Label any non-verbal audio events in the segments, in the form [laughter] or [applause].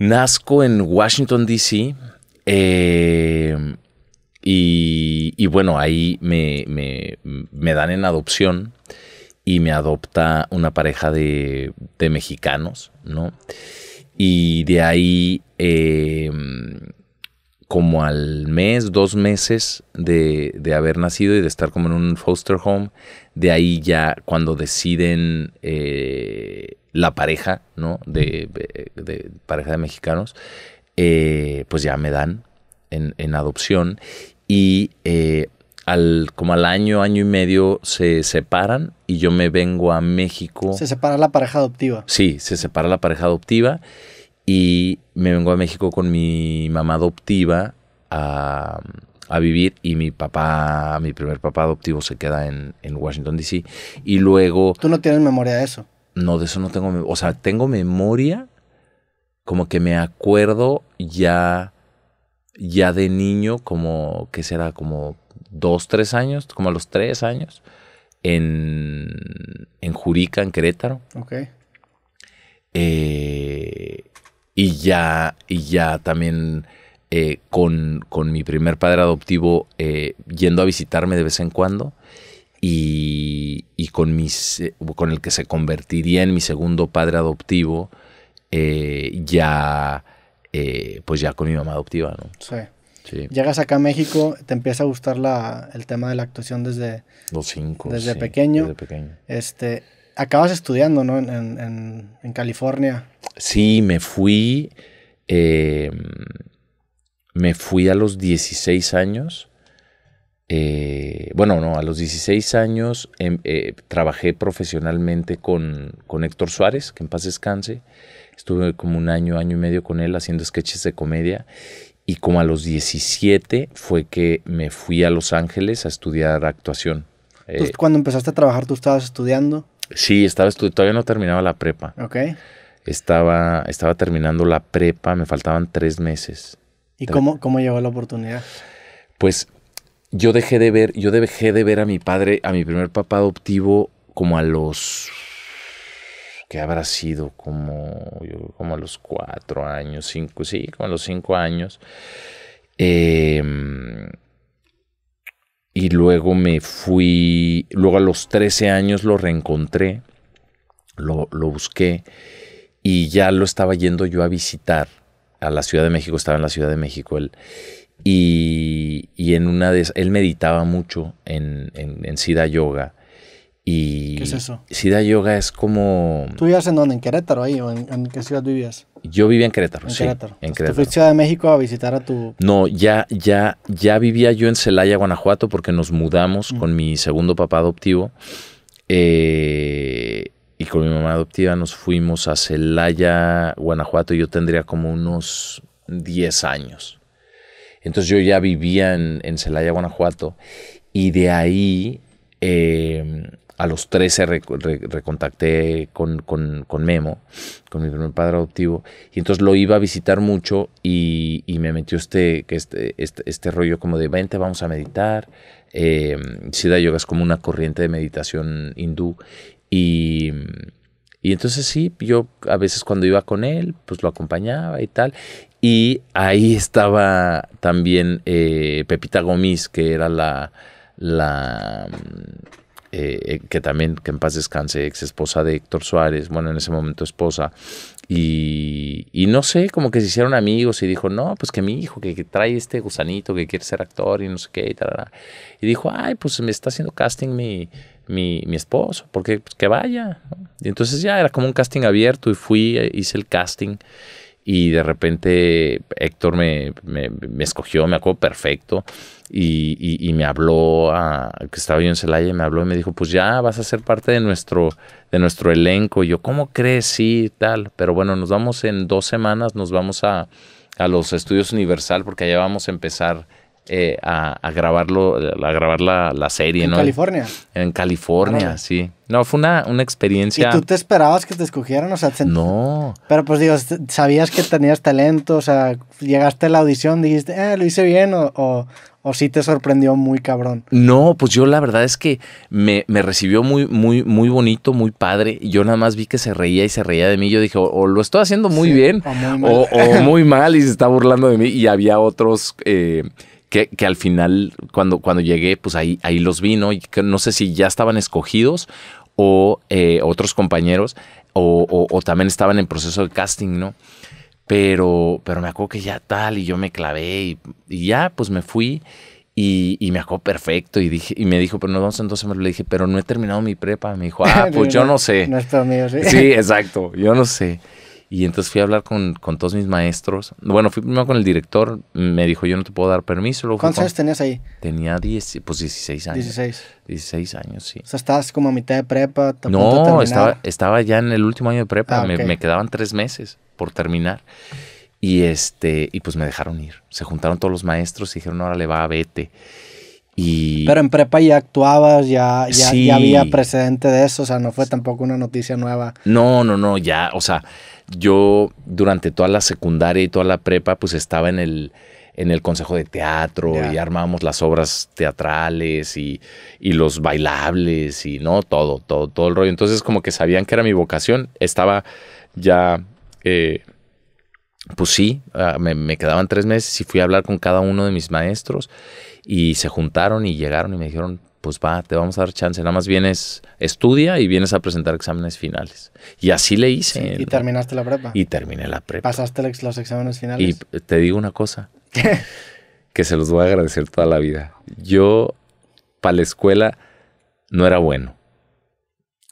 Nazco en Washington, D.C. Eh, y, bueno, ahí me, dan en adopción y me adopta una pareja de, mexicanos, ¿no? Y de ahí eh, como al mes, dos meses de, haber nacido y de estar como en un foster home, de ahí ya cuando deciden eh, la pareja, ¿no? De, pareja de mexicanos, eh, pues ya me dan en, adopción y eh, al, como al año, año y medio se separan y yo me vengo a México. Se separa la pareja adoptiva. Sí, se separa la pareja adoptiva y me vengo a México con mi mamá adoptiva a, vivir y mi papá, mi primer papá adoptivo se queda en, Washington, D.C. Y luego... ¿Tú no tienes memoria de eso? No, de eso no tengo... O sea, tengo memoria, como que me acuerdo ya, ya de niño, como que será como dos, tres años, como a los tres años, en, en Jurica, en Querétaro. Ok. Eh, y ya, y ya también eh, con, mi primer padre adoptivo eh, yendo a visitarme de vez en cuando. Y, con, mis, eh, con el que se convertiría en mi segundo padre adoptivo, ya, pues ya con mi mamá adoptiva, ¿no? Sí. Llegas acá a México, te empieza a gustar la, el tema de la actuación desde, pequeño. desde pequeño. Este, acabas estudiando, ¿no? En, California. Sí, me fui. Em, me fui a los 16 años. Eh, bueno, no, a los 16 años em, eh, trabajé profesionalmente con, con, Héctor Suárez, que en paz descanse. Estuve como un año, año y medio con él haciendo sketches de comedia. Y como a los 17 fue que me fui a Los Ángeles a estudiar actuación. Entonces, pues eh, cuando empezaste a trabajar, ¿tú estabas estudiando? Sí, estaba todavía no terminaba la prepa. Ok. Estaba, estaba terminando la prepa, me faltaban tres meses. ¿Y cómo, llegó la oportunidad? Pues yo dejé de ver, yo dejé de ver a mi padre, a mi primer papá adoptivo, como a los que habrá sido como, como a los cuatro años, cinco, sí, como a los cinco años. Eh, y luego me fui, luego a los 13 años lo reencontré, lo, lo busqué y ya lo estaba yendo yo a visitar a la Ciudad de México, estaba en la Ciudad de México él. Y, en una de él meditaba mucho en, en, en Siddha Yoga y ¿Qué es eso? Sida Yoga es como... ¿Tú vivías en dónde? ¿En Querétaro ahí? ¿O en, qué ciudad vivías? Yo vivía en Querétaro, en sí. Querétaro. En Querétaro. fuiste México a visitar a tu...? No, ya, ya, ya vivía yo en Celaya, Guanajuato, porque nos mudamos con mi segundo papá adoptivo. Eh, y con mi mamá adoptiva nos fuimos a Celaya, Guanajuato. Y yo tendría como unos 10 años. Entonces yo ya vivía en, Celaya, Guanajuato. Y de ahí... Eh, a los 13 recontacté con, con, Memo, con mi primer padre adoptivo, y entonces lo iba a visitar mucho y, me metió este, este, este, este, rollo como de, vente, vamos a meditar. Eh, em, Siddha Yoga es como una corriente de meditación hindú y... Y entonces sí, yo a veces cuando iba con él, pues lo acompañaba y tal. Y ahí estaba también eh, Pepita Gomis, que era la, la, eh, eh, que también, que en paz descanse, ex esposa de Héctor Suárez, bueno, en ese momento esposa, y, no sé, como que se hicieron amigos y dijo, no, pues que mi hijo, que, trae este gusanito, que quiere ser actor y no sé qué, y Y dijo, ay, pues me está haciendo casting mi, mi, esposo, porque pues, que vaya. Y entonces ya era como un casting abierto y fui, eh, hice el casting y de repente Héctor me, me, escogió, me acuerdo perfecto, y, y, me habló, a, que estaba yo en Celaya, me habló y me dijo, pues ya vas a ser parte de nuestro, de nuestro elenco. Y yo, ¿cómo crees? Sí, tal, pero bueno, nos vamos en dos semanas, nos vamos a, a los estudios Universal porque allá vamos a empezar eh, a, grabarlo, a grabar la, la serie, ¿En California. En California, sí. No, fue una, una, experiencia. ¿Y tú te esperabas que te escogieran? O sea, No. Pero pues digo, sabías que tenías talento, o sea, llegaste a la audición, dijiste, eh, lo hice bien, o, o, sí te sorprendió muy cabrón. No, pues yo la verdad es que me, recibió muy, muy, muy bonito, muy padre. Yo nada más vi que se reía y se reía de mí. Yo dije, o, lo estoy haciendo muy bien, o muy, mal. y se está burlando de mí. Y había otros eh, que, al final, cuando, cuando llegué, pues ahí, ahí los vi, ¿no? Y no sé si ya estaban escogidos o eh, otros compañeros o, también estaban en proceso de casting, ¿no? Pero, pero me acuerdo que ya tal y yo me clavé y, ya, pues me fui y, me acuerdo perfecto y dije y me dijo, pero no entonces, me le dije, pero no he terminado mi prepa. Me dijo, ah, [laughs] pues yo no sé. No es mío, sí. Sí, exacto, yo no sé. Y entonces fui a hablar con, todos mis maestros. Bueno, fui primero con el director, me dijo, yo no te puedo dar permiso. ¿Cuántos años tenías ahí? Tenía 10, pues 16 años. 16. 16 años, sí. O sea, estabas como a mitad de prepa. No, estaba, estaba ya en el último año de prepa, ah, me, quedaban tres meses por terminar. Y, este, y pues me dejaron ir. Se juntaron todos los maestros y dijeron, ahora le va, a vete. Pero en prepa ya actuabas, ya, ya, había precedente de eso, o sea, no fue tampoco una noticia nueva. No, no, no, ya, o sea, yo durante toda la secundaria y toda la prepa, pues estaba en el, en el consejo de teatro y armábamos las obras teatrales y, y, los bailables y no, todo, todo, todo el rollo. Entonces como que sabían que era mi vocación, estaba ya eh, pues sí, ah, me, quedaban tres meses y fui a hablar con cada uno de mis maestros y se juntaron y llegaron y me dijeron, pues va, te vamos a dar chance, nada más vienes, estudia y vienes a presentar exámenes finales. Y así le hice. y terminaste la prepa. Y terminé la prepa. Pasaste los exámenes finales. Y te digo una cosa, que se los voy a agradecer toda la vida. Yo, para la escuela, no era bueno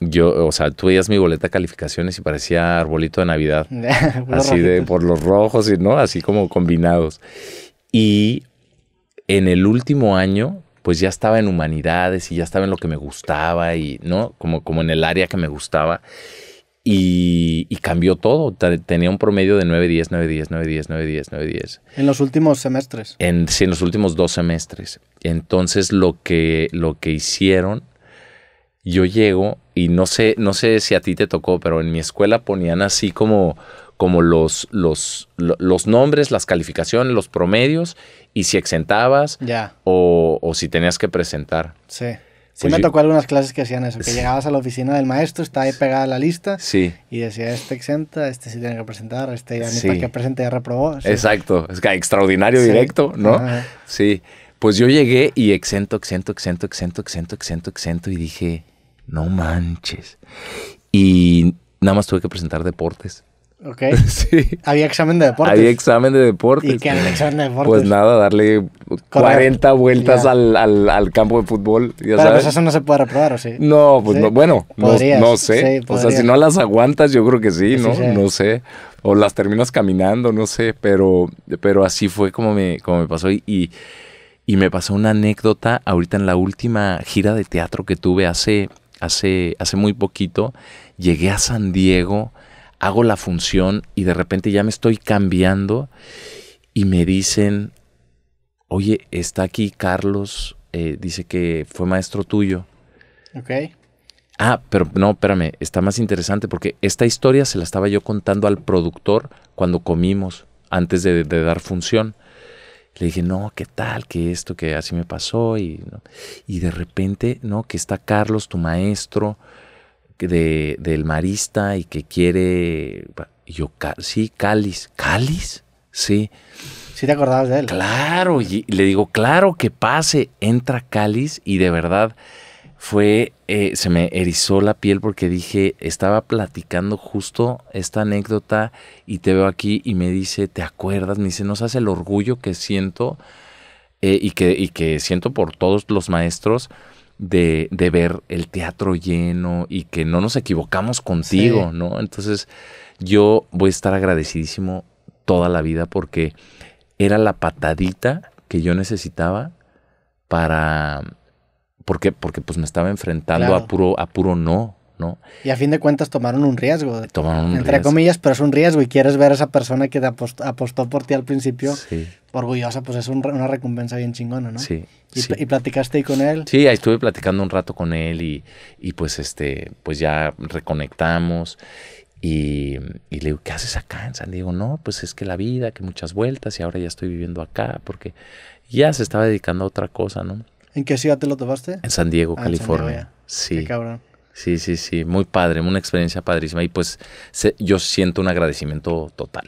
yo, o sea, tú veías mi boleta de calificaciones y parecía arbolito de Navidad. [laughs] así de por los rojos y no, así como combinados. Y en el último año, pues ya estaba en humanidades y ya estaba en lo que me gustaba y no, como, como en el área que me gustaba. Y, cambió todo. Tenía un promedio de 9, 10, 9, 10, 9, 10, 9, 10, 9, 10. En los últimos semestres. En, sí, en los últimos dos semestres. Entonces, lo que, lo que hicieron yo llego y no sé, no sé si a ti te tocó, pero en mi escuela ponían así como, como los, los, los nombres, las calificaciones, los promedios y si exentabas o, si tenías que presentar. Sí. Sí pues me tocó algunas clases que hacían eso, que llegabas a la oficina del maestro, estaba ahí pegada la lista sí. y decía, este exenta, este sí tiene que presentar, este ya ni para que presente ya reprobó. Exacto, es que extraordinario directo, ¿no? Sí, pues yo llegué y exento, exento, exento, exento, exento, exento, exento y dije, no manches. Y nada más tuve que presentar deportes. Ok. [laughs] Sí. Había examen de deportes. Había examen de deportes. ¿Y qué era el examen de deportes? Pues nada, darle 40 vueltas al, campo de fútbol. Ya Pero pues, eso no se puede reprobar, ¿o sí? No, pues bueno, no, sé. o sea, si no las aguantas, yo creo que sí, ¿no? no sé. O las terminas caminando, no sé. Pero, pero así fue como me, como me pasó. y me pasó una anécdota ahorita en la última gira de teatro que tuve hace hace, muy poquito, llegué a San Diego, hago la función y de repente ya me estoy cambiando y me dicen, oye, está aquí Carlos, eh, dice que fue maestro tuyo. Ok. Ah, pero no, espérame, está más interesante porque esta historia se la estaba yo contando al productor cuando comimos, antes de dar función le dije, no, ¿qué tal? Que esto, que así me pasó. Y, y de repente, no, que está Carlos, tu maestro de, del marista y que quiere... yo, sí, Cáliz. ¿Cáliz? Sí. Sí te acordabas de él. Claro, y le digo, claro que pase, entra Cáliz y de verdad fue, eh, se me erizó la piel porque dije, estaba platicando justo esta anécdota y te veo aquí y me dice, ¿te acuerdas? Me dice, nos hace el orgullo que siento eh, y, que, y que siento por todos los maestros? De, ver el teatro lleno y que no nos equivocamos contigo, ¿no? Entonces yo voy a estar agradecidísimo toda la vida porque era la patadita que yo necesitaba para ¿Por Porque pues me estaba enfrentando a puro, a puro no. ¿no? Y a fin de cuentas tomaron un riesgo. Tomaron un entre comillas, pero es un riesgo. Y quieres ver a esa persona que apostó, por ti al principio orgullosa, pues es una recompensa bien chingona, ¿no? Sí y, platicaste ahí con él. Sí, ahí estuve platicando un rato con él y, pues este, pues ya reconectamos. Y, le digo, ¿qué haces acá en le digo, No, pues es que la vida, que muchas vueltas y ahora ya estoy viviendo acá porque ya se estaba dedicando a otra cosa, ¿no? ¿En qué ciudad te lo tomaste? Ah, en San Diego, California. sí. Sí, sí, sí, muy padre, una experiencia padrísima y pues yo siento un agradecimiento total